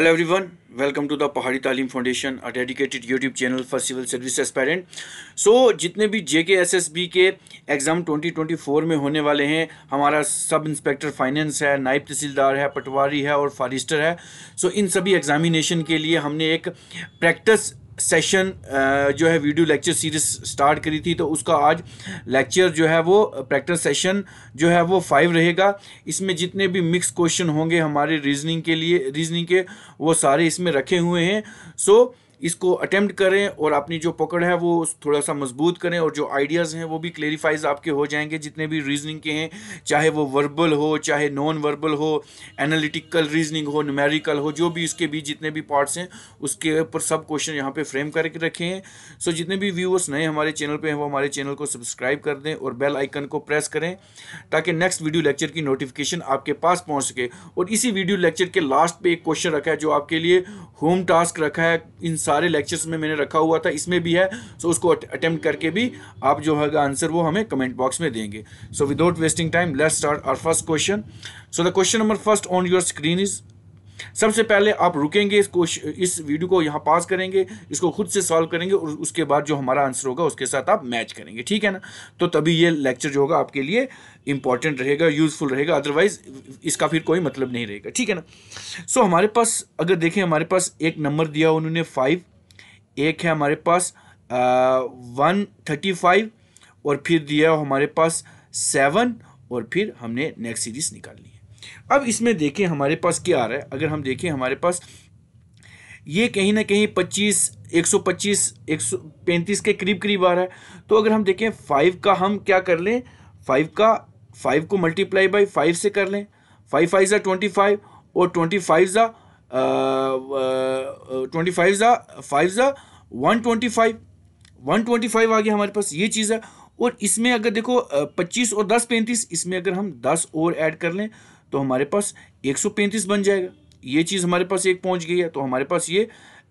Hello everyone welcome to the Pahadi Taleem foundation a dedicated YouTube channel for civil service aspirant so जितने भी J K S S B के exam twenty twenty four में होने वाले हैं हमारा सब इंस्पेक्टर फाइनेंस है नायब तहसीलदार है पटवारी है और फॉरिस्टर है सो so, इन सभी एग्जामिनेशन के लिए हमने एक प्रैक्टिस सेशन uh, जो है वीडियो लेक्चर सीरीज स्टार्ट करी थी तो उसका आज लेक्चर जो है वो प्रैक्टिस uh, सेशन जो है वो फाइव रहेगा इसमें जितने भी मिक्स क्वेश्चन होंगे हमारे रीजनिंग के लिए रीजनिंग के वो सारे इसमें रखे हुए हैं सो so, इसको अटेम्प्ट करें और अपनी जो पकड़ है वो थोड़ा सा मजबूत करें और जो आइडियाज़ हैं वो भी क्लेरिफाइज आपके हो जाएंगे जितने भी रीजनिंग के हैं चाहे वो वर्बल हो चाहे नॉन वर्बल हो एनालिटिकल रीजनिंग हो न्यूमेरिकल हो जो भी इसके भी जितने भी पार्ट्स हैं उसके ऊपर सब क्वेश्चन यहाँ पर फ्रेम करके रखें सो जितने भी व्यूअर्स नए हमारे चैनल पर हैं वो हमारे चैनल को सब्सक्राइब कर दें और बेल आइकन को प्रेस करें ताकि नेक्स्ट वीडियो लेक्चर की नोटिफिकेशन आपके पास पहुँच सके और इसी वीडियो लेक्चर के लास्ट पर एक क्वेश्चन रखा है जो आपके लिए होम टास्क रखा है इन सारे लेक्चर्स में मैंने रखा हुआ था इसमें भी है सो उसको अटेम्प्ट करके भी आप जो है आंसर वो हमें कमेंट बॉक्स में देंगे so without wasting time let start our first question so the question number first on your screen is सबसे पहले आप रुकेंगे इसको इस वीडियो को यहाँ पास करेंगे इसको खुद से सॉल्व करेंगे और उसके बाद जो हमारा आंसर होगा उसके साथ आप मैच करेंगे ठीक है ना तो तभी ये लेक्चर जो होगा आपके लिए इंपॉर्टेंट रहेगा यूजफुल रहेगा अदरवाइज इसका फिर कोई मतलब नहीं रहेगा ठीक है ना सो so, हमारे पास अगर देखें हमारे पास एक नंबर दिया उन्होंने फाइव एक है हमारे पास वन थर्टी फाइव और फिर दिया हमारे पास सेवन और फिर हमने नेक्स्ट सीरीज निकाल है अब इसमें देखें हमारे पास क्या आ रहा है अगर हम देखें हमारे पास ये कहीं ना कहीं 25 125 135 के करीब करीब आ रहा है तो अगर हम देखें फाइव का हम क्या कर लें फाइव का फाइव को मल्टीप्लाई बाई फाइव से कर लें फाइव फाइव ज़ा ट्वेंटी फाइव और ट्वेंटी फाइव ज़ा ट्वेंटी फाइव ज़ा फाइव ज़ा one twenty five one twenty five आ गया हमारे पास ये चीज़ है और इसमें अगर देखो uh, पच्चीस और दस पैंतीस इसमें अगर हम दस और ऐड कर लें तो हमारे पास 135 बन जाएगा ये चीज़ हमारे पास एक पहुंच गई है तो हमारे पास ये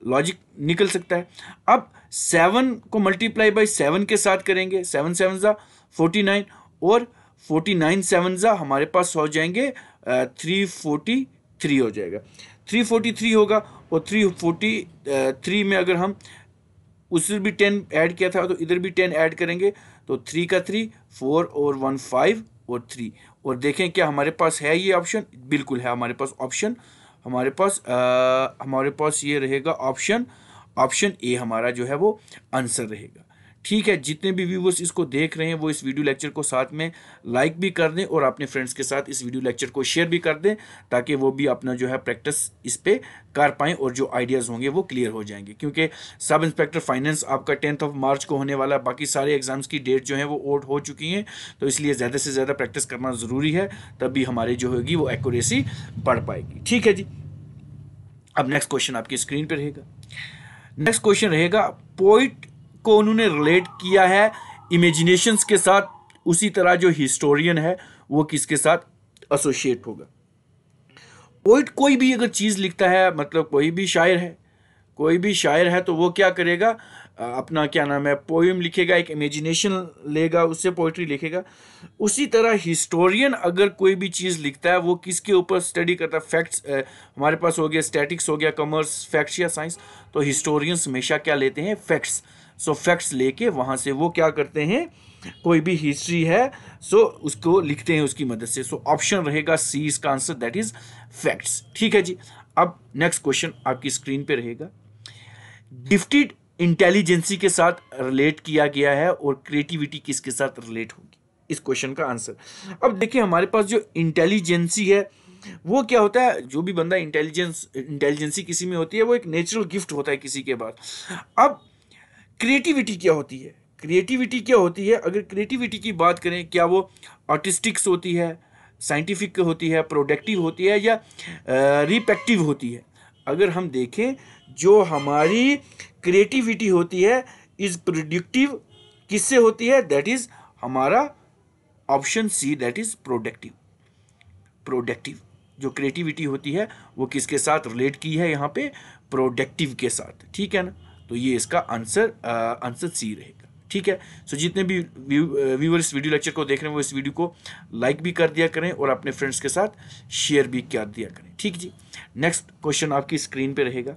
लॉजिक निकल सकता है अब सेवन को मल्टीप्लाई बाई सेवन के साथ करेंगे सेवन सेवन ज़ा फोर्टी नाइन और फोर्टी नाइन सेवन ज़ा हमारे पास हो जाएंगे थ्री फोर्टी थ्री हो जाएगा थ्री फोर्टी थ्री होगा और थ्री फोर्टी थ्री में अगर हम उससे भी टेन ऐड किया था तो इधर भी टेन ऐड करेंगे तो थ्री का थ्री फोर और वन फाइव और थ्री और देखें क्या हमारे पास है ये ऑप्शन बिल्कुल है हमारे पास ऑप्शन हमारे पास आ, हमारे पास ये रहेगा ऑप्शन ऑप्शन ए हमारा जो है वो आंसर रहेगा ठीक है जितने भी व्यूवर्स इसको देख रहे हैं वो इस वीडियो लेक्चर को साथ में लाइक भी कर दें और अपने फ्रेंड्स के साथ इस वीडियो लेक्चर को शेयर भी कर दें ताकि वो भी अपना जो है प्रैक्टिस इस पर कर पाएँ और जो आइडियाज़ होंगे वो क्लियर हो जाएंगे क्योंकि सब इंस्पेक्टर फाइनेंस आपका टेंथ ऑफ मार्च को होने वाला बाकी सारे एग्ज़ाम्स की डेट जो है वो ओट हो चुकी हैं तो इसलिए ज़्यादा से ज़्यादा प्रैक्टिस करना ज़रूरी है तभी हमारे जो होगी वो एक्यूरेसी बढ़ पाएगी ठीक है जी अब नेक्स्ट क्वेश्चन आपकी स्क्रीन पर रहेगा नेक्स्ट क्वेश्चन रहेगा पोइट को उन्होंने रिलेट किया है इमेजिनेशंस के साथ उसी तरह जो हिस्टोरियन है वो किसके साथ एसोशिएट होगा पोइट कोई भी अगर चीज़ लिखता है मतलब कोई भी शायर है कोई भी शायर है तो वो क्या करेगा अपना क्या नाम है पोइम लिखेगा एक इमेजिनेशन लेगा उससे पोइट्री लिखेगा उसी तरह हिस्टोरियन अगर कोई भी चीज़ लिखता है वो किसके ऊपर स्टडी करता है फैक्ट्स हमारे पास हो गया स्टैटिक्स हो गया कॉमर्स फैक्ट्स या साइंस तो हिस्टोरियंस हमेशा क्या लेते हैं फैक्ट्स सो फैक्ट्स लेके वहाँ से वो क्या करते हैं कोई भी हिस्ट्री है सो उसको लिखते हैं उसकी मदद से सो ऑप्शन रहेगा सी इसका आंसर दैट इज फैक्ट्स ठीक है जी अब नेक्स्ट क्वेश्चन आपकी स्क्रीन पे रहेगा गिफ्टेड इंटेलिजेंसी के साथ रिलेट किया गया है और क्रिएटिविटी किसके साथ रिलेट होगी इस क्वेश्चन का आंसर अब देखिए हमारे पास जो इंटेलिजेंसी है वो क्या होता है जो भी बंदा इंटेलिजेंस इंटेलिजेंसी किसी में होती है वो एक नेचुरल गिफ्ट होता है किसी के पास अब क्रिएटिविटी क्या होती है क्रिएटिविटी क्या होती है अगर क्रिएटिविटी की बात करें क्या वो आर्टिस्टिक्स होती है साइंटिफिक होती है प्रोडक्टिव होती है या रिपेक्टिव होती है अगर हम देखें जो हमारी क्रिएटिविटी होती है इज़ प्रोडक्टिव किससे होती है दैट इज़ हमारा option C that is productive productive जो क्रिएटिविटी होती है वो किसके साथ रिलेट की है यहाँ पे प्रोडक्टिव के साथ ठीक है ना तो ये इसका आंसर आंसर सी रहेगा ठीक है सो so, जितने भी व्यूअर इस वीडियो लेक्चर को देख रहे हैं वो इस वीडियो को लाइक भी कर दिया करें और अपने फ्रेंड्स के साथ शेयर भी कर दिया करें ठीक जी नेक्स्ट क्वेश्चन आपकी स्क्रीन पे रहेगा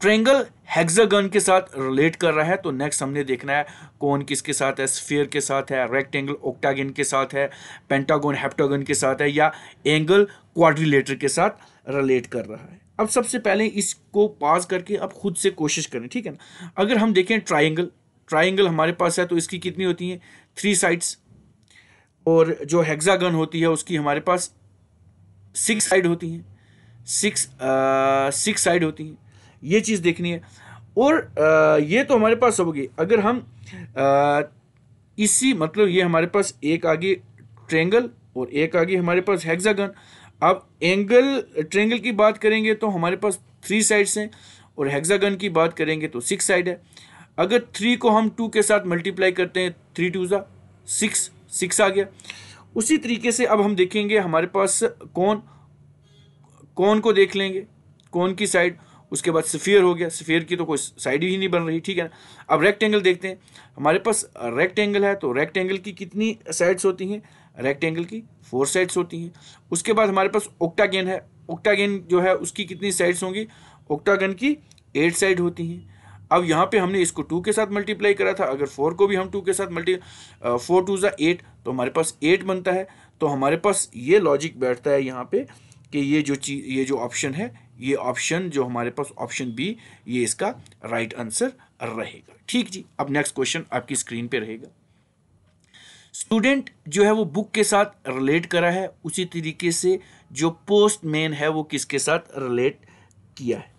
ट्रेंगल हेक्सागन के साथ रिलेट कर रहा है तो नेक्स्ट हमने देखना है कौन किसके साथ है स्फीयर के साथ है रेक्टेंगल ओक्टागन के साथ है पेंटागन हेप्टागन के साथ है या एंगल क्वाड्रिलेटर के साथ रिलेट कर रहा है अब सबसे पहले इसको पास करके अब खुद से कोशिश करें ठीक है ना अगर हम देखें ट्राइंगल ट्राइंगल हमारे पास है तो इसकी कितनी होती है थ्री साइड्स और जो हेक्सागन होती है उसकी हमारे पास सिक्स साइड होती हैं सिक्स सिक्स साइड होती हैं ये चीज़ देखनी है और आ, ये तो हमारे पास होगी अगर हम आ, इसी मतलब ये हमारे पास एक आगे ट्रेंगल और एक आगे हमारे पास हेक्सागन अब एंगल ट्रेंगल की बात करेंगे तो हमारे पास थ्री साइड्स हैं और हेक्सागन की बात करेंगे तो सिक्स साइड है अगर थ्री को हम टू के साथ मल्टीप्लाई करते हैं थ्री टू ज़ा सिक्स सिक्स आ गया उसी तरीके से अब हम देखेंगे हमारे पास कौन कौन को देख लेंगे कौन की साइड उसके बाद सफ़ेयर हो गया सफ़ेयर की तो कोई साइड ही नहीं बन रही ठीक है ना अब रेक्टेंगल देखते हैं हमारे पास रेक्टेंगल है तो रेक्टेंगल की कितनी साइड्स होती हैं रेक्टेंगल की फोर साइड्स होती हैं उसके बाद हमारे पास ओक्टागेन है ओक्टागेन जो है उसकी कितनी साइड्स होंगी ओक्टागन की एट साइड होती हैं अब यहाँ पे हमने इसको टू के साथ मल्टीप्लाई करा था अगर फोर को भी हम टू के साथ मल्टी फोर टू ज़ा एट तो हमारे पास एट बनता है तो हमारे पास ये लॉजिक बैठता है यहाँ पे कि ये जो चीज ये जो ऑप्शन है ये ऑप्शन जो हमारे पास ऑप्शन बी ये इसका राइट आंसर रहेगा ठीक जी अब नेक्स्ट क्वेश्चन आपकी स्क्रीन पे रहेगा स्टूडेंट जो है वो बुक के साथ रिलेट करा है उसी तरीके से जो पोस्टमैन है वो किसके साथ रिलेट किया है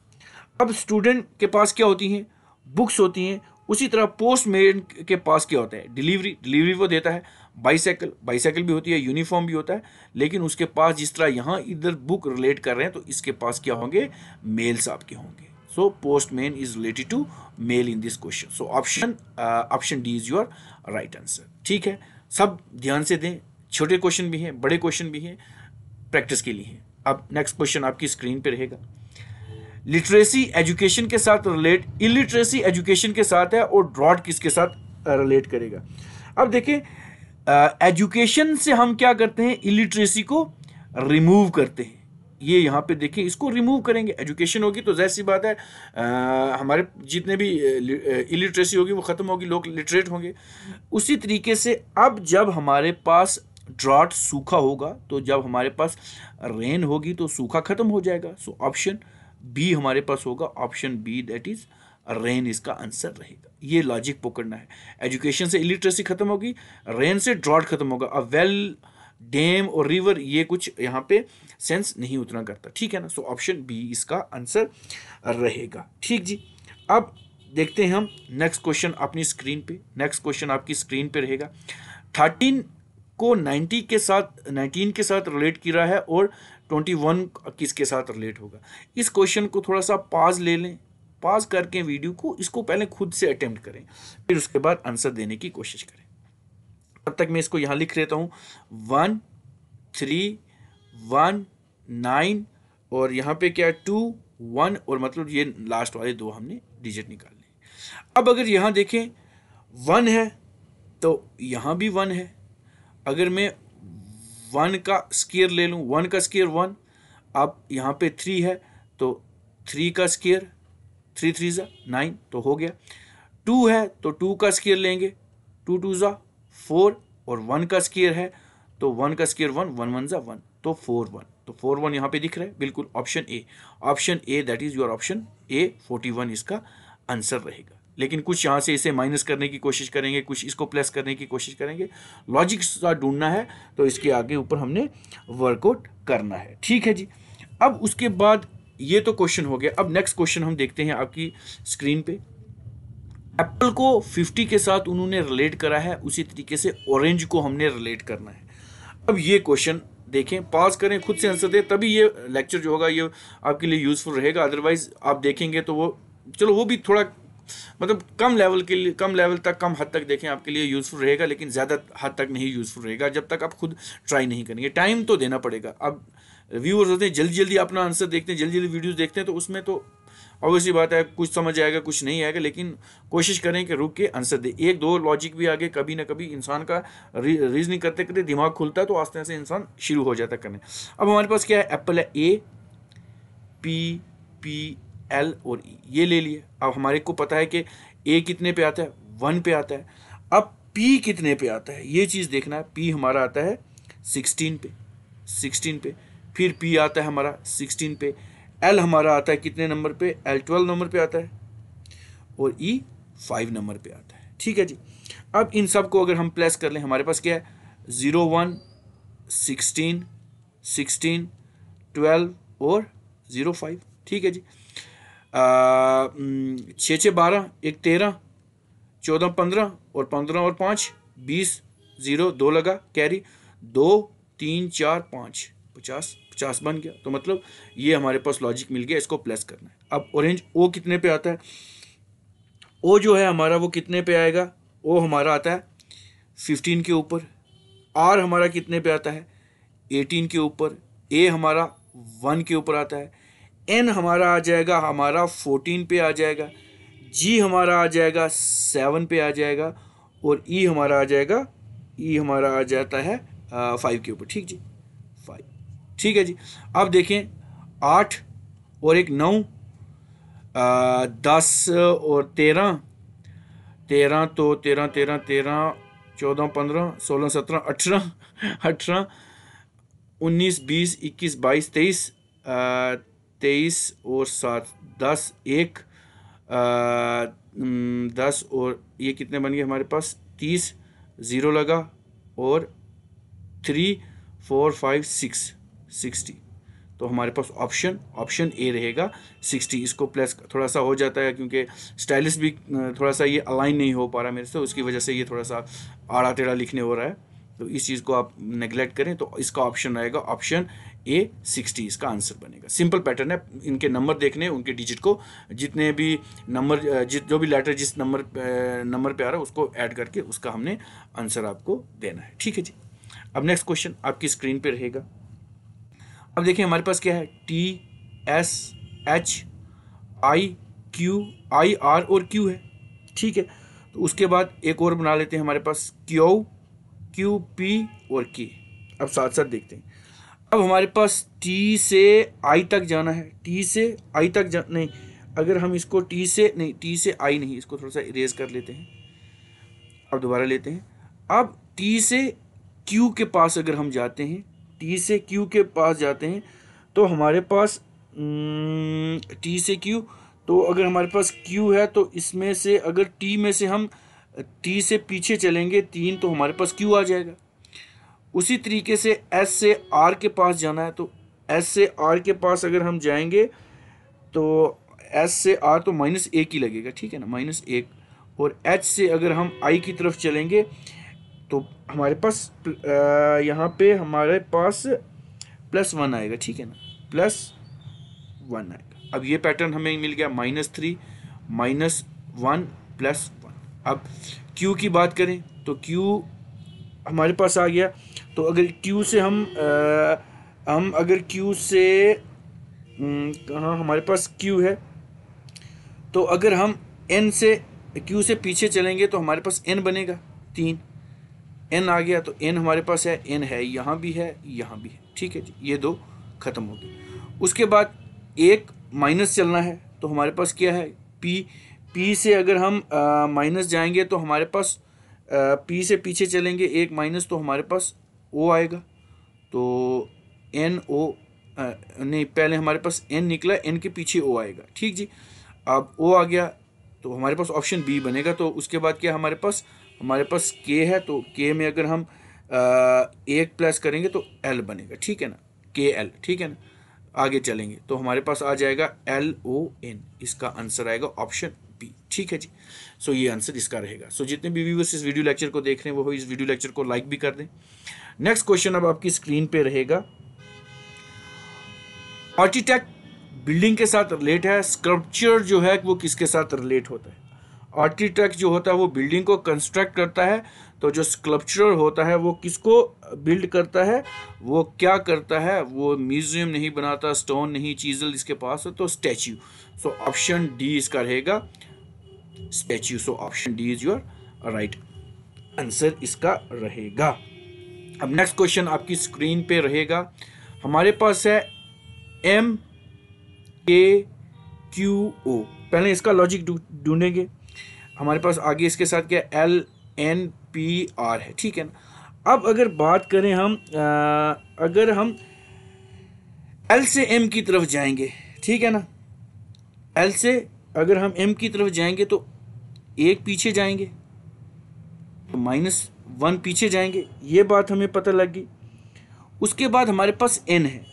अब स्टूडेंट के पास क्या होती हैं बुक्स होती हैं उसी तरह पोस्टमैन के पास क्या होता है डिलीवरी डिलीवरी वो देता है बाईसाइकिल बाईसाइकिल भी होती है यूनिफॉर्म भी होता है लेकिन उसके पास जिस तरह यहाँ इधर बुक रिलेट कर रहे हैं तो इसके पास क्या होंगे मेल्स आपके होंगे so postman is related to mail in this question so option option D is your right answer ठीक है सब ध्यान से दें छोटे क्वेश्चन भी हैं बड़े क्वेश्चन भी हैं प्रैक्टिस के लिए अब नेक्स्ट क्वेश्चन आपकी स्क्रीन पर रहेगा लिटरेसी एजुकेशन के साथ रिलेट इलिटरेसी एजुकेशन के साथ है और ड्रॉड किसके साथ रिलेट uh, करेगा अब देखें एजुकेशन से हम क्या करते हैं इलिट्रेसी को रिमूव करते हैं ये यहाँ पे देखें इसको रिमूव करेंगे एजुकेशन होगी तो जैसी बात है आ, हमारे जितने भी इलिट्रेसी होगी वो ख़त्म होगी लोग लिटरेट होंगे उसी तरीके से अब जब हमारे पास ड्राट सूखा होगा तो जब हमारे पास रेन होगी तो सूखा ख़त्म हो जाएगा सो ऑप्शन बी हमारे पास होगा option B that is rain इसका आंसर रहेगा ये लॉजिक पकड़ना है एजुकेशन से इलिटरेसी खत्म होगी रेन से ड्रॉट खत्म होगा अब वेल डैम और रिवर ये कुछ यहाँ पे सेंस नहीं उतना करता ठीक है ना सो ऑप्शन बी इसका आंसर रहेगा ठीक जी अब देखते हैं हम नेक्स्ट क्वेश्चन अपनी स्क्रीन पे नेक्स्ट क्वेश्चन आपकी स्क्रीन पे रहेगा थर्टीन को नाइन्टी के साथ नाइनटीन के साथ रिलेट किया है और ट्वेंटी वन किसके साथ रिलेट होगा इस क्वेश्चन को थोड़ा सा पाज ले लें पॉज करके वीडियो को इसको पहले खुद से अटेम्प्ट करें फिर उसके बाद आंसर देने की कोशिश करें तब तक मैं इसको यहाँ लिख लेता हूँ वन थ्री वन नाइन और यहाँ पे क्या टू वन और मतलब ये लास्ट वाले दो हमने डिजिट निकाल लिए अब अगर यहाँ देखें वन है तो यहाँ भी वन है अगर मैं वन का स्केयर ले लूँ वन का स्केयर वन अब यहाँ पे थ्री है तो थ्री का स्केयर थ्री थ्री ज़ा नाइन तो हो गया टू है तो टू का स्केयर लेंगे टू टू ज़ा फोर और वन का स्केयर है तो वन का स्केयर वन वन वन ज़ा वन तो फोर वन तो फोर वन यहाँ पे दिख रहा है बिल्कुल option A option A that is your option A forty one इसका आंसर रहेगा लेकिन कुछ यहाँ से इसे माइनस करने की कोशिश करेंगे कुछ इसको प्लस करने की कोशिश करेंगे लॉजिक सा ढूंढना है तो इसके आगे ऊपर हमने वर्कआउट करना है ठीक है जी अब उसके बाद ये तो क्वेश्चन हो गया अब नेक्स्ट क्वेश्चन हम देखते हैं आपकी स्क्रीन पे एप्पल को 50 के साथ उन्होंने रिलेट करा है उसी तरीके से ऑरेंज को हमने रिलेट करना है अब ये क्वेश्चन देखें पास करें खुद से आंसर दें तभी ये लेक्चर जो होगा ये आपके लिए यूज़फुल रहेगा अदरवाइज़ आप देखेंगे तो वो चलो वो भी थोड़ा मतलब कम लेवल के लिए कम लेवल तक कम हद तक देखें आपके लिए यूज़फुल रहेगा लेकिन ज़्यादा हद तक नहीं यूज़फुल रहेगा जब तक आप खुद ट्राई नहीं करेंगे टाइम तो देना पड़ेगा अब रिव्यूअर्स होते हैं जल्दी जल्दी अपना आंसर देखते हैं जल्दी जल्दी वीडियोज़ देखते हैं तो उसमें तो ऑब्वियसली बात है कुछ समझ आएगा कुछ नहीं आएगा लेकिन कोशिश करें कि रुक के आंसर दे एक दो लॉजिक भी आगे कभी ना कभी इंसान का री, रीजनिंग करते करते दिमाग खुलता है तो आस्ते आस्ते इंसान शुरू हो जाता है करने अब हमारे पास क्या है एप्पल है ए पी पी एल और ई e। ये ले लिए अब हमारे को पता है कि ए कितने पे आता है वन पे आता है अब पी कितने पे आता है ये चीज़ देखना है पी हमारा आता है सिक्सटीन पे सिक्सटीन पे फिर पी आता है हमारा सिक्सटीन पे एल हमारा आता है कितने नंबर पे एल ट्वेल्व नंबर पे आता है और ई फाइव नंबर पे आता है ठीक है जी अब इन सब को अगर हम प्लस कर लें हमारे पास क्या है zero one sixteen sixteen twelve और ज़ीरो फाइव ठीक है जी छः हम्म, छः बारह एक तेरह चौदह पंद्रह और पंद्रह और पाँच बीस ज़ीरो दो लगा कैरी दो तीन चार पाँच पचास पचास बन गया तो मतलब ये हमारे पास लॉजिक मिल गया इसको प्लस करना है अब ऑरेंज ओ कितने पे आता है ओ जो है हमारा वो कितने पे आएगा ओ हमारा आता है फिफ्टीन के ऊपर आर हमारा कितने पे आता है एटीन के ऊपर ए हमारा वन के ऊपर आता है एन हमारा आ जाएगा हमारा फोर्टीन पे आ जाएगा जी हमारा आ जाएगा सेवन पे आ जाएगा और ई e हमारा आ जाएगा ई e हमारा आ जाता है फाइव के ऊपर ठीक जी ठीक है जी अब देखें आठ और एक नौ आ, दस और तेरह तेरह तो तेरह तेरह तेरह चौदह पंद्रह सोलह सत्रह अठारह अठारह उन्नीस बीस इक्कीस बाईस तेईस तेईस और सात दस एक आ, दस और ये कितने बन गए हमारे पास तीस ज़ीरो लगा और three four five six sixty तो हमारे पास ऑप्शन ऑप्शन ए रहेगा सिक्सटी इसको प्लस थोड़ा सा हो जाता है क्योंकि स्टाइलिस भी थोड़ा सा ये अलाइन नहीं हो पा रहा मेरे से उसकी वजह से ये थोड़ा सा आड़ा टेढ़ा लिखने हो रहा है तो इस चीज़ को आप नेग्लेक्ट करें तो इसका ऑप्शन रहेगा ऑप्शन ए सिक्सटी इसका आंसर बनेगा सिंपल पैटर्न है इनके नंबर देखने उनके डिजिट को जितने भी नंबर जित जो भी लेटर जिस नंबर नंबर पे आ रहा है उसको ऐड करके उसका हमने आंसर आपको देना है ठीक है जी अब नेक्स्ट क्वेश्चन आपकी स्क्रीन पे रहेगा अब देखिए हमारे पास क्या है T S H I Q I R और क्यू है ठीक है तो उसके बाद एक और बना लेते हैं हमारे पास क्यू क्यू पी और के अब साथ साथ देखते हैं अब हमारे पास टी से आई तक जाना है टी से आई तक जा नहीं अगर हम इसको टी से नहीं टी से आई नहीं इसको थोड़ा सा इरेज कर लेते हैं अब दोबारा लेते हैं अब टी से क्यू के पास अगर हम जाते हैं टी से क्यू के पास जाते हैं तो हमारे पास टी से क्यू तो अगर हमारे पास क्यू है तो इसमें से अगर टी में से हम टी से पीछे चलेंगे तीन तो हमारे पास क्यू आ जाएगा उसी तरीके से एस से आर के पास जाना है तो एस से आर के पास अगर हम जाएंगे तो एस से आर तो माइनस एक ही लगेगा ठीक है ना माइनस एक और एच से अगर हम आई की तरफ चलेंगे तो हमारे पास यहाँ पे हमारे पास प्लस वन आएगा ठीक है ना प्लस वन आएगा अब ये पैटर्न हमें मिल गया minus three minus one plus one अब क्यू की बात करें तो क्यू हमारे पास आ गया तो अगर क्यू से हम आ, हम अगर क्यू से हाँ हमारे पास क्यू है तो अगर हम एन से क्यू से पीछे चलेंगे तो हमारे पास एन बनेगा तीन एन आ गया तो एन हमारे पास है एन है यहाँ भी है यहाँ भी है ठीक है जी ये दो खत्म हो गए उसके बाद एक माइनस चलना है तो हमारे पास क्या है पी पी से अगर हम माइनस जाएंगे तो हमारे पास पी से पीछे चलेंगे एक माइनस तो हमारे पास ओ आएगा तो एन ओ आ, नहीं पहले हमारे पास एन निकला एन के पीछे ओ आएगा ठीक जी अब ओ आ गया तो हमारे पास ऑप्शन बी बनेगा तो उसके बाद क्या हमारे पास हमारे पास के है तो के में अगर हम एक प्लस करेंगे तो एल बनेगा ठीक है ना के एल ठीक है ना आगे चलेंगे तो हमारे पास आ जाएगा एल ओ एन इसका आंसर आएगा ऑप्शन बी ठीक है जी सो so, ये आंसर इसका रहेगा सो so, जितने भी व्यूवर्स इस वीडियो लेक्चर को देख रहे हैं वो इस वीडियो लेक्चर को लाइक भी कर दें नेक्स्ट क्वेश्चन अब आपकी स्क्रीन पे रहेगा आर्किटेक्ट बिल्डिंग के साथ रिलेट है स्क्रप्चर जो है वो किसके साथ रिलेट होता है आर्किटेक्ट जो होता है वो बिल्डिंग को कंस्ट्रक्ट करता है तो जो स्कल्पचरर होता है वो किसको बिल्ड करता है वो क्या करता है वो म्यूजियम नहीं बनाता स्टोन नहीं चीजल इसके पास है तो स्टैच्यू सो ऑप्शन डी इसका रहेगा statue so option D is your right answer इसका रहेगा अब नेक्स्ट क्वेश्चन आपकी स्क्रीन पे रहेगा हमारे पास है एम के क्यू ओ पहले इसका लॉजिक ढूंढेंगे दू, हमारे पास आगे इसके साथ क्या एल एन पी आर है ठीक है ना अब अगर बात करें हम आ, अगर हम एल से एम की तरफ जाएंगे ठीक है ना एल से अगर हम एम की तरफ जाएंगे तो एक पीछे जाएंगे तो माइनस वन पीछे जाएंगे ये बात हमें पता लग गई उसके बाद हमारे पास एन है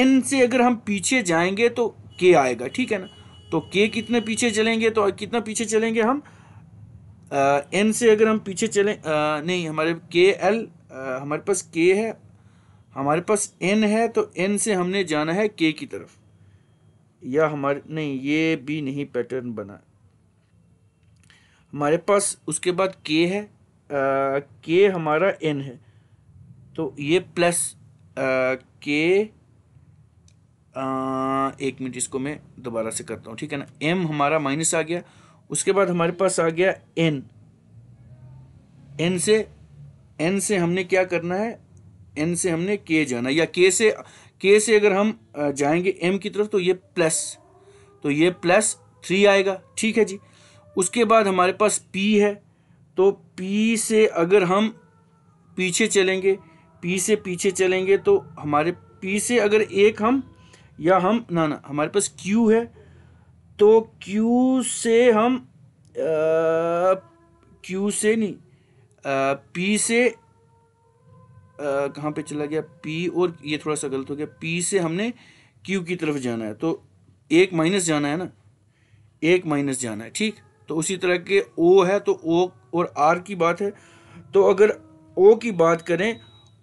एन से अगर हम पीछे जाएंगे तो के आएगा ठीक है ना तो के कितने पीछे चलेंगे तो कितना पीछे चलेंगे हम एन से अगर हम पीछे चलें आ, नहीं हमारे के एल आ, हमारे पास के है हमारे पास एन है तो एन से हमने जाना है के की तरफ या हमारे नहीं ये भी नहीं पैटर्न बना हमारे पास उसके बाद के है आ, के हमारा एन है तो ये प्लस आ, के एक मिनट इसको मैं दोबारा से करता हूँ ठीक है ना एम हमारा माइनस आ गया उसके बाद हमारे पास आ गया एन एन से एन से हमने क्या करना है एन से हमने के जाना या के से के से अगर हम जाएंगे एम की तरफ तो ये प्लस तो ये प्लस थ्री आएगा ठीक है जी उसके बाद हमारे पास पी है तो पी से अगर हम पीछे चलेंगे पी से पीछे चलेंगे तो हमारे पी से अगर एक हम या हम ना ना हमारे पास क्यू है तो क्यू से हम क्यू से नहीं पी से कहाँ पे चला गया पी और ये थोड़ा सा गलत हो गया पी से हमने क्यू की तरफ जाना है तो एक माइनस जाना है ना एक माइनस जाना है ठीक तो उसी तरह के ओ है तो ओ और आर की बात है तो अगर ओ की बात करें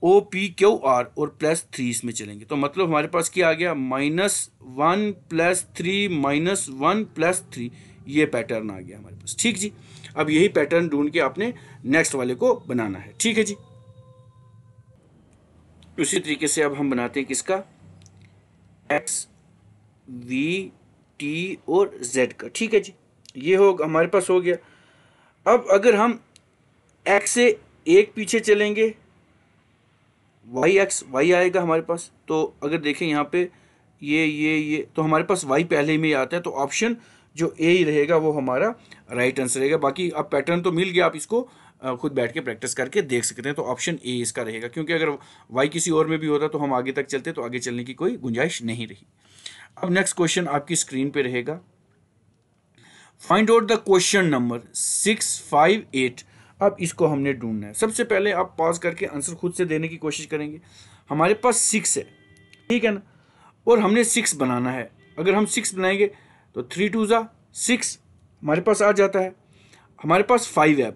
ओ पी क्यू आर और प्लस थ्री इसमें चलेंगे तो मतलब हमारे पास क्या आ गया minus one plus three minus one plus three ये पैटर्न आ गया हमारे पास ठीक जी अब यही पैटर्न ढूंढ के आपने नेक्स्ट वाले को बनाना है ठीक है जी उसी तरीके से अब हम बनाते हैं किसका एक्स वी टी और जेड का ठीक है जी ये हो हमारे पास हो गया अब अगर हम एक्स से एक पीछे चलेंगे वाई एक्स वाई आएगा हमारे पास तो अगर देखें यहाँ पे ये ये ये तो हमारे पास वाई पहले में आता है तो ऑप्शन जो ए ही रहेगा वो हमारा राइट आंसर रहेगा बाकी अब पैटर्न तो मिल गया आप इसको खुद बैठ के प्रैक्टिस करके देख सकते हैं तो ऑप्शन ए इसका रहेगा क्योंकि अगर वाई किसी और में भी होता तो हम आगे तक चलते तो आगे चलने की कोई गुंजाइश नहीं रही अब नेक्स्ट क्वेश्चन आपकी स्क्रीन पर रहेगा find out the question number six five eight अब इसको हमने ढूंढना है सबसे पहले आप पॉज करके आंसर खुद से देने की कोशिश करेंगे हमारे पास सिक्स है ठीक है ना और हमने सिक्स बनाना है अगर हम सिक्स बनाएंगे तो थ्री टू ज़ा सिक्स हमारे पास आ जाता है हमारे पास फाइव है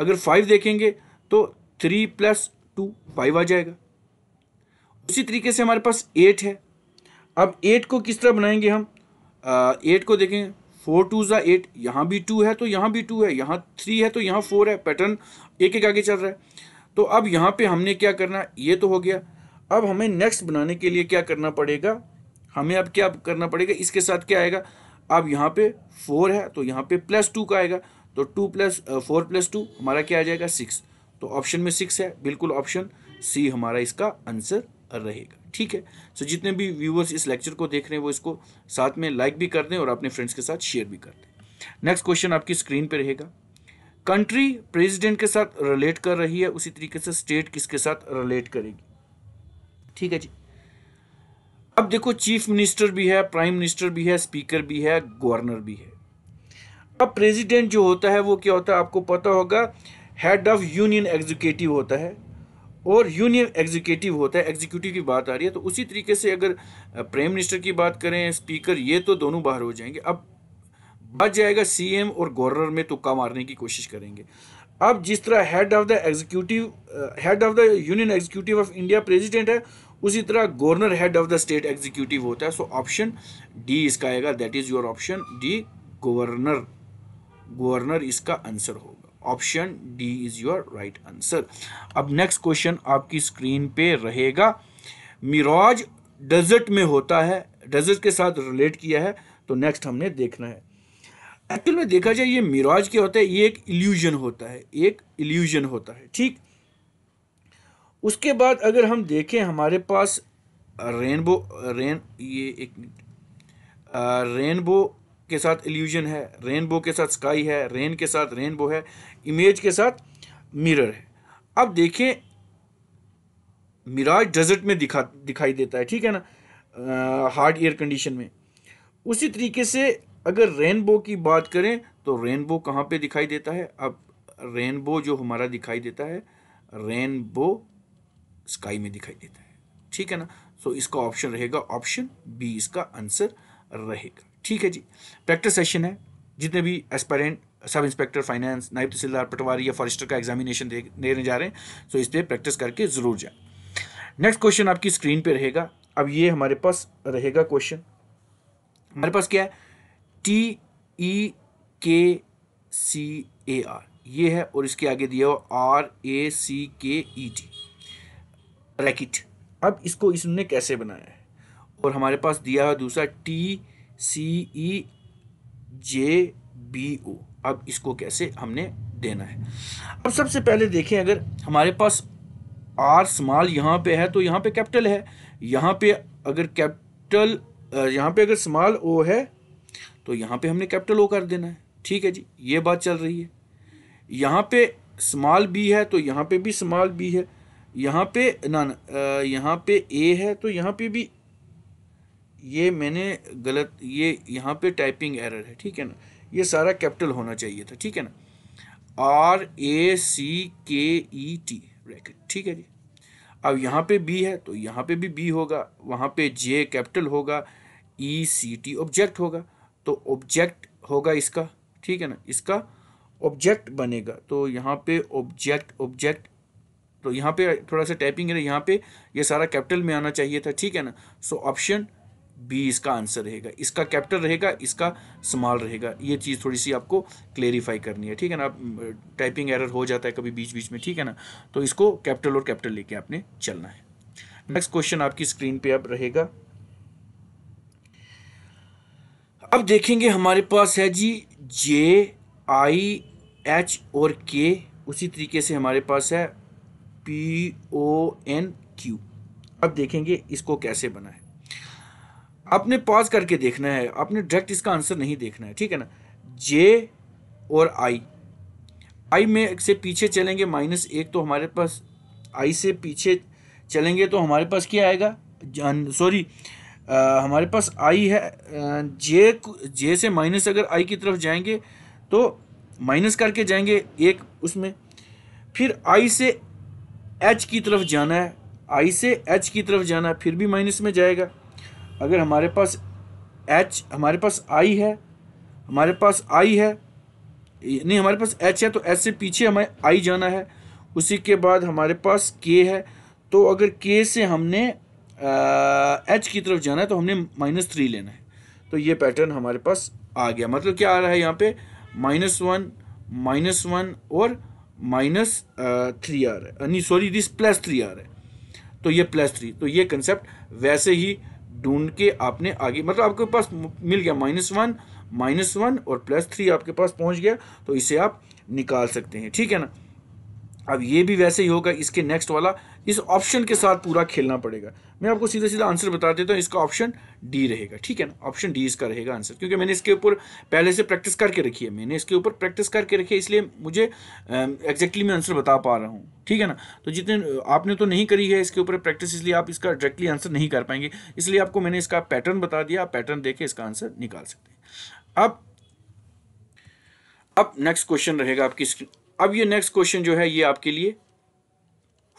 अगर फाइव देखेंगे तो थ्री प्लस टू फाइव आ जाएगा उसी तरीके से हमारे पास एट है अब एट को किस तरह बनाएंगे हम आ, एट को देखेंगे फोर टू ज़ा एट यहाँ भी टू है तो यहाँ भी टू है यहाँ थ्री है तो यहाँ फोर है पैटर्न एक एक आगे चल रहा है तो अब यहाँ पे हमने क्या करना ये तो हो गया अब हमें नेक्स्ट बनाने के लिए क्या करना पड़ेगा हमें अब क्या करना पड़ेगा इसके साथ क्या आएगा अब यहाँ पे फोर है तो यहाँ पे प्लस टू का आएगा तो two plus four plus two हमारा क्या आ जाएगा सिक्स तो ऑप्शन में सिक्स है बिल्कुल ऑप्शन सी हमारा इसका आंसर रहेगा ठीक है सो जितने भी व्यूअर्स इस लेक्चर को देख रहे हैं वो इसको साथ में लाइक भी कर दें और अपने फ्रेंड्स के साथ शेयर भी कर दें नेक्स्ट क्वेश्चन आपकी स्क्रीन पर रहेगा कंट्री प्रेसिडेंट के साथ रिलेट कर रही है उसी तरीके से स्टेट किसके साथ रिलेट करेगी ठीक है जी अब देखो चीफ मिनिस्टर भी है प्राइम मिनिस्टर भी है स्पीकर भी है गवर्नर भी है अब प्रेसिडेंट जो होता है वो क्या होता है आपको पता होगा हेड ऑफ यूनियन एग्जीक्यूटिव होता है और यूनियन एग्जीक्यूटिव होता है एग्जीक्यूटिव की बात आ रही है तो उसी तरीके से अगर प्राइम मिनिस्टर की बात करें स्पीकर ये तो दोनों बाहर हो जाएंगे अब बच जाएगा सीएम और गवर्नर में तुक्का मारने की कोशिश करेंगे अब जिस तरह head of the executive head of the union executive of India president है उसी तरह governor head of the state executive होता है सो ऑप्शन डी इसका आएगा that is your option D governor governor इसका आंसर होगा option D is your right answer अब नेक्स्ट क्वेश्चन आपकी स्क्रीन पे रहेगा मिराज डेजर्ट में होता है डेजर्ट के साथ रिलेट किया है तो नेक्स्ट हमने देखना है एक्चुअल में देखा जाए ये मिराज क्या होता है ये एक इल्यूजन होता है एक इल्यूजन होता है ठीक उसके बाद अगर हम देखें हमारे पास रेनबो रेन ये एक रेनबो के साथ इल्यूजन है रेनबो के साथ स्काई है रेन के साथ रेनबो है इमेज के साथ मिरर है अब देखें मिराज डेजर्ट में दिखा दिखाई देता है ठीक है ना हार्ड एयर कंडीशन में उसी तरीके से अगर रेनबो की बात करें तो रेनबो कहाँ पे दिखाई देता है अब रेनबो जो हमारा दिखाई देता है रेनबो स्काई में दिखाई देता है ठीक है ना सो so, इसका ऑप्शन रहेगा ऑप्शन बी इसका आंसर रहेगा ठीक है जी प्रैक्टिस सेशन है जितने भी एस्पायरेंट सब इंस्पेक्टर फाइनेंस नायब तहसीलदार पटवारी या फॉरेस्टर का एग्जामिनेशन दे, देने जा रहे हैं सो तो इस पर प्रैक्टिस करके ज़रूर जाए नेक्स्ट क्वेश्चन आपकी स्क्रीन पर रहेगा अब ये हमारे पास रहेगा क्वेश्चन हमारे पास क्या है टी ई के सी ए आर ये है और इसके आगे दिया हुआ आर ए सी के ई टी रैकिट अब इसको इसने कैसे बनाया है और हमारे पास दिया हुआ दूसरा टी सी ई जे बी ओ अब इसको कैसे हमने देना है अब सबसे पहले देखें अगर हमारे पास आर स्मॉल यहाँ पे है तो यहाँ पे कैपिटल है यहाँ पे अगर कैपिटल यहाँ पे अगर स्मॉल ओ है तो यहाँ पे हमने कैपिटल ओ कर देना है ठीक है जी ये बात चल रही है यहाँ पे स्मॉल बी है तो यहाँ पे भी स्मॉल बी है यहाँ पे ना ना यहाँ पे ए है तो यहाँ पे भी ये मैंने गलत ये यहाँ पे टाइपिंग एरर है ठीक है ना ये सारा कैपिटल होना चाहिए था ठीक है ना आर ए सी के ई टी ब्रैकेट ठीक है जी अब यहाँ पे बी है तो यहाँ पे भी बी होगा वहाँ पे जे कैपिटल होगा ई सी टी ऑब्जेक्ट होगा तो ऑब्जेक्ट होगा इसका ठीक है ना इसका ऑब्जेक्ट बनेगा तो यहाँ पे ऑब्जेक्ट ऑब्जेक्ट तो यहाँ पे थोड़ा सा टाइपिंग है यहाँ पे ये यह सारा कैपिटल में आना चाहिए था ठीक है ना सो ऑप्शन बी इसका आंसर रहेगा इसका कैपिटल रहेगा इसका स्मॉल रहेगा ये चीज़ थोड़ी सी आपको क्लेरिफाई करनी है ठीक है ना टाइपिंग एरर हो जाता है कभी बीच बीच में ठीक है ना तो इसको कैपिटल और कैपिटल लेके आपने चलना है नेक्स्ट क्वेश्चन आपकी स्क्रीन पे अब रहेगा अब देखेंगे हमारे पास है जी जे आई एच और के उसी तरीके से हमारे पास है पी ओ एन क्यू अब देखेंगे इसको कैसे बना है आपने पॉज करके देखना है आपने डायरेक्ट इसका आंसर नहीं देखना है ठीक है ना जे और आई आई में से पीछे चलेंगे माइनस एक तो हमारे पास आई से पीछे चलेंगे तो हमारे पास क्या आएगा सॉरी हमारे पास आई है जे जे से माइनस अगर आई की तरफ जाएंगे तो माइनस करके जाएंगे एक उसमें फिर आई से एच की तरफ जाना है आई से एच की तरफ जाना है फिर भी माइनस में जाएगा अगर हमारे पास एच हमारे पास आई है हमारे पास आई है नहीं हमारे पास एच है तो एच से पीछे हमें आई जाना है उसी के बाद हमारे पास के है तो अगर के से हमने एच की तरफ जाना है तो हमने माइनस थ्री लेना है तो ये पैटर्न हमारे पास आ गया मतलब क्या आ रहा है यहाँ पे माइनस वन माइनस वन और माइनस थ्री आ रहा है सॉरी दिस प्लस थ्री आ रहा है तो ये प्लस थ्री तो ये कंसेप्ट वैसे ही ढूंढ के आपने आगे मतलब आपके पास मिल गया माइनस वन माइनस वन और प्लस थ्री आपके पास पहुंच गया तो इसे आप निकाल सकते हैं ठीक है ना अब ये भी वैसे ही होगा इसके नेक्स्ट वाला इस ऑप्शन के साथ पूरा खेलना पड़ेगा मैं आपको सीधा सीधा आंसर बता देता हूँ इसका ऑप्शन डी रहेगा ठीक है ना ऑप्शन डी इसका रहेगा आंसर क्योंकि मैंने इसके ऊपर पहले से प्रैक्टिस करके रखी है मैंने इसके ऊपर प्रैक्टिस करके रखी है इसलिए मुझे एग्जैक्टली मैं आंसर बता पा रहा हूँ ठीक है ना तो जितने आपने तो नहीं करी है इसके ऊपर प्रैक्टिस इसलिए आप इसका डायरेक्टली आंसर नहीं कर पाएंगे इसलिए आपको मैंने इसका पैटर्न बता दिया आप पैटर्न देखे इसका आंसर निकाल सकते हैं अब अब नेक्स्ट क्वेश्चन रहेगा आपकी स्क्रीन अब ये नेक्स्ट क्वेश्चन जो है ये आपके लिए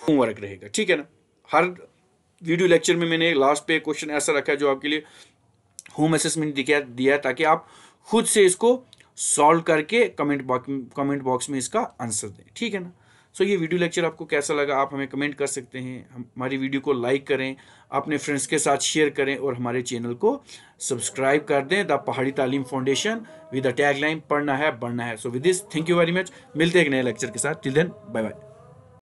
होमवर्क रहेगा ठीक है ना हर वीडियो लेक्चर में मैंने लास्ट पे क्वेश्चन ऐसा रखा है जो आपके लिए होम असेसमेंट दिया दिया ताकि आप खुद से इसको सॉल्व करके कमेंट बॉक्स कमेंट बॉक्स में इसका आंसर दें ठीक है ना सो so, ये वीडियो लेक्चर आपको कैसा लगा आप हमें कमेंट कर सकते हैं हमारी वीडियो को लाइक करें अपने फ्रेंड्स के साथ शेयर करें और हमारे चैनल को सब्सक्राइब कर दें the Pahadi Taleem foundation with the tag पढ़ना है बढ़ना है so with this thank you very much मिलते हैं एक नए लेक्चर के साथ टिल देन बाय बाय